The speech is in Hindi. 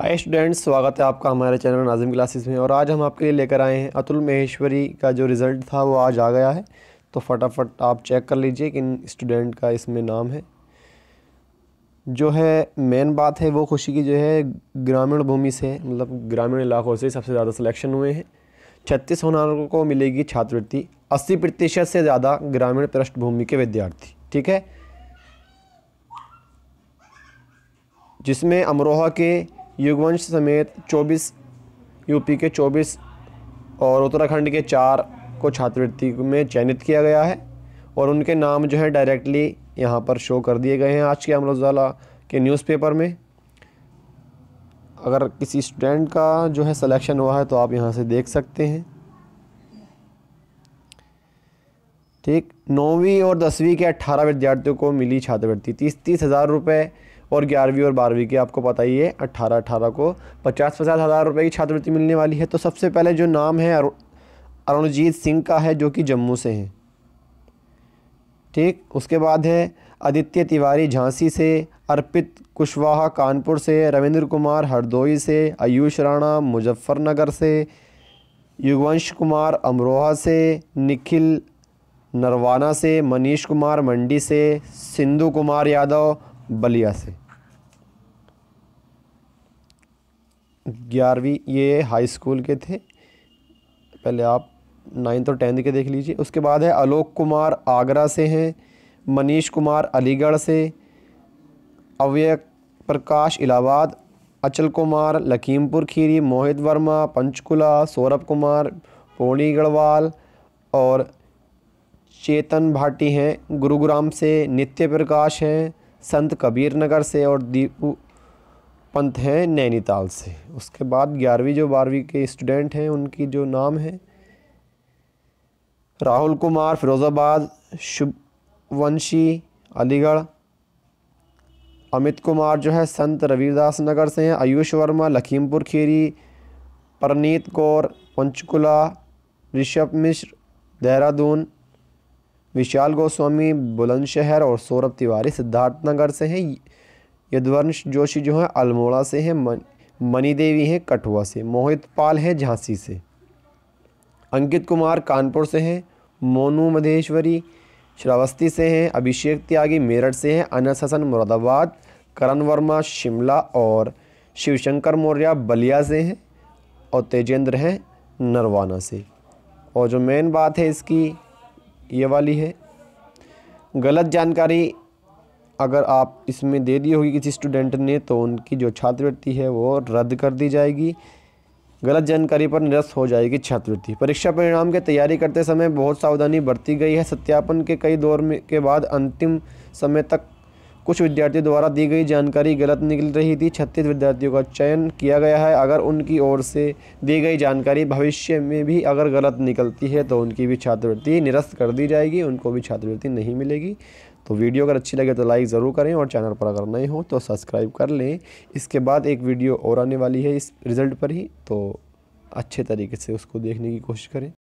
हाय स्टूडेंट्स स्वागत है आपका हमारे चैनल नाजिम क्लासेस में और आज हम आपके लिए लेकर आए हैं अतुल महेश्वरी का जो रिज़ल्ट था वो आज आ गया है तो फटाफट आप चेक कर लीजिए किन स्टूडेंट का इसमें नाम है जो है मेन बात है वो खुशी की जो है ग्रामीण भूमि से मतलब ग्रामीण इलाकों से सबसे ज़्यादा सिलेक्शन हुए हैं छत्तीस होनारों को मिलेगी छात्रवृत्ति अस्सी प्रतिशत से ज़्यादा ग्रामीण पृष्ठभूमि के विद्यार्थी ठीक है जिसमें अमरोहा के युगवंश समेत 24 यूपी के 24 और उत्तराखंड के चार को छात्रवृत्ति में चयनित किया गया है और उनके नाम जो है डायरेक्टली यहाँ पर शो कर दिए गए हैं आज के अमर उजाला के न्यूज़पेपर में अगर किसी स्टूडेंट का जो है सिलेक्शन हुआ है तो आप यहाँ से देख सकते हैं ठीक नौवीं और दसवीं के अट्ठारह विद्यार्थियों को मिली छात्रवृत्ति तीस तीस हज़ार रुपये और ग्यारहवीं और बारहवीं के आपको पता ही है अट्ठारह अट्ठारह को पचास पचास हज़ार रुपये की छात्रवृत्ति मिलने वाली है तो सबसे पहले जो नाम है अरुणजीत सिंह का है जो कि जम्मू से हैं ठीक उसके बाद है आदित्य तिवारी झांसी से अर्पित कुशवाहा कानपुर से रविंद्र कुमार हरदोई से आयुष राणा मुजफ्फरनगर से युगवंश कुमार अमरोहा से निखिल नरवाना से मनीष कुमार मंडी से सिंधु कुमार यादव बलिया से ग्यारहवीं ये हाई स्कूल के थे पहले आप नाइन्थ और टेंथ के देख लीजिए उसके बाद है आलोक कुमार आगरा से हैं मनीष कुमार अलीगढ़ से अव्यय प्रकाश इलाहाबाद अचल कुमार लखीमपुर खीरी मोहित वर्मा पंचकुला सौरभ कुमार पौड़ी गढ़वाल और चेतन भाटी हैं गुरुग्राम से नित्य प्रकाश हैं संत कबीर नगर से और दीपू पंत हैं नैनीताल से उसके बाद ग्यारहवीं जो बारहवीं के स्टूडेंट हैं उनकी जो नाम है राहुल कुमार फिरोज़ाबाद शुभवंशी अलीगढ़ अमित कुमार जो है संत रविदास नगर से हैं आयुष वर्मा लखीमपुर खीरी परनीत कौर पंचकुला ऋषभ मिश्र देहरादून विशाल गोस्वामी बुलंदशहर और सौरभ तिवारी सिद्धार्थनगर से हैं यदवंश जोशी जो हैं अल्मोड़ा से हैं मन, मनी देवी हैं कठुआ से मोहित पाल हैं झांसी से अंकित कुमार कानपुर से हैं मोनू मधेश्वरी श्रावस्ती से हैं अभिषेक त्यागी मेरठ से हैं अनस हसन मुरादाबाद करण वर्मा शिमला और शिवशंकर मौर्य बलिया से हैं और तेजेंद्र हैं नरवाना से और जो मेन बात है इसकी ये वाली है गलत जानकारी अगर आप इसमें दे दी होगी किसी स्टूडेंट ने तो उनकी जो छात्रवृत्ति है वो रद्द कर दी जाएगी गलत जानकारी पर निरस्त हो जाएगी छात्रवृत्ति परीक्षा परिणाम की तैयारी करते समय बहुत सावधानी बरती गई है सत्यापन के कई दौर में के बाद अंतिम समय तक कुछ विद्यार्थियों द्वारा दी गई जानकारी गलत निकल रही थी छत्तीस विद्यार्थियों का चयन किया गया है अगर उनकी ओर से दी गई जानकारी भविष्य में भी अगर गलत निकलती है तो उनकी भी छात्रवृत्ति निरस्त कर दी जाएगी उनको भी छात्रवृत्ति नहीं मिलेगी तो वीडियो अगर अच्छी लगे तो लाइक ज़रूर करें और चैनल पर अगर नए हो तो सब्सक्राइब कर लें इसके बाद एक वीडियो और आने वाली है इस रिज़ल्ट पर ही तो अच्छे तरीके से उसको देखने की कोशिश करें